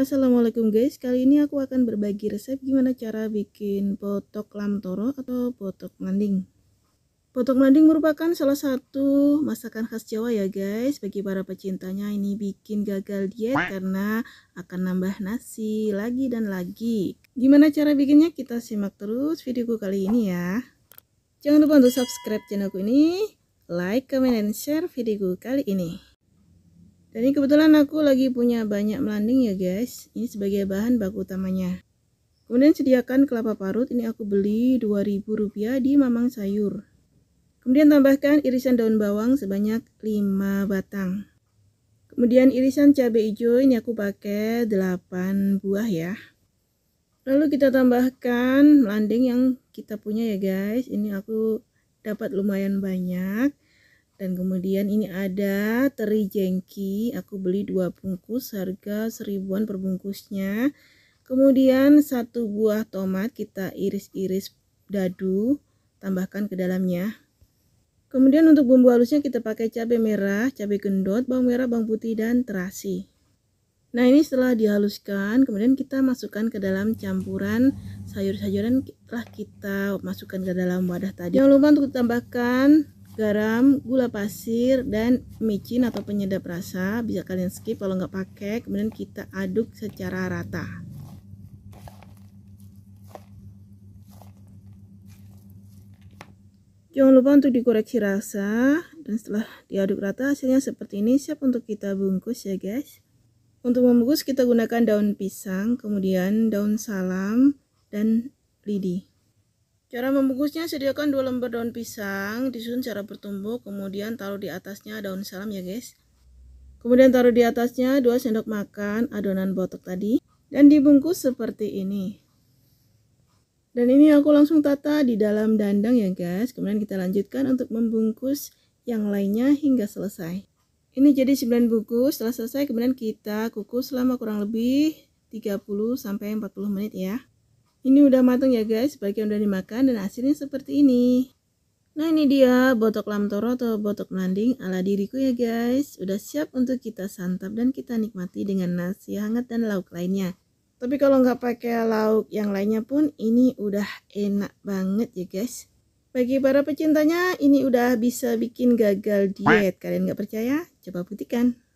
Assalamualaikum guys, kali ini aku akan berbagi resep gimana cara bikin botok lamtoro atau botok manding. Botok manding merupakan salah satu masakan khas Jawa ya guys. Bagi para pecintanya ini bikin gagal diet karena akan nambah nasi lagi dan lagi. Gimana cara bikinnya kita simak terus videoku kali ini ya. Jangan lupa untuk subscribe channelku ini, like, comment, dan share videoku kali ini. Dan ini kebetulan aku lagi punya banyak melanding ya guys. Ini sebagai bahan baku utamanya. Kemudian sediakan kelapa parut. Ini aku beli Rp2.000 di Mamang Sayur. Kemudian tambahkan irisan daun bawang sebanyak 5 batang. Kemudian irisan cabai hijau ini aku pakai 8 buah ya. Lalu kita tambahkan melanding yang kita punya ya guys. Ini aku dapat lumayan banyak dan kemudian ini ada teri jengki aku beli dua bungkus harga seribuan per bungkusnya kemudian satu buah tomat kita iris-iris dadu tambahkan ke dalamnya kemudian untuk bumbu halusnya kita pakai cabai merah cabai gendot bawang merah bawang putih dan terasi nah ini setelah dihaluskan kemudian kita masukkan ke dalam campuran sayur-sayuran telah kita masukkan ke dalam wadah tadi jangan lupa untuk tambahkan garam, gula pasir, dan micin atau penyedap rasa. Bisa kalian skip kalau nggak pakai. Kemudian kita aduk secara rata. Jangan lupa untuk dikoreksi rasa dan setelah diaduk rata hasilnya seperti ini siap untuk kita bungkus ya guys. Untuk membungkus kita gunakan daun pisang, kemudian daun salam dan lidi. Cara membungkusnya sediakan dua lembar daun pisang, disusun cara bertumbuk, kemudian taruh di atasnya daun salam ya guys. Kemudian taruh di atasnya 2 sendok makan adonan botok tadi dan dibungkus seperti ini. Dan ini aku langsung tata di dalam dandang ya guys. Kemudian kita lanjutkan untuk membungkus yang lainnya hingga selesai. Ini jadi 9 bungkus, setelah selesai kemudian kita kukus selama kurang lebih 30 sampai 40 menit ya. Ini udah matang ya guys, bagian udah dimakan dan hasilnya seperti ini. Nah ini dia botok lamtoro atau botok melanding ala diriku ya guys. Udah siap untuk kita santap dan kita nikmati dengan nasi hangat dan lauk lainnya. Tapi kalau nggak pakai lauk yang lainnya pun ini udah enak banget ya guys. Bagi para pecintanya ini udah bisa bikin gagal diet. Kalian nggak percaya? Coba buktikan.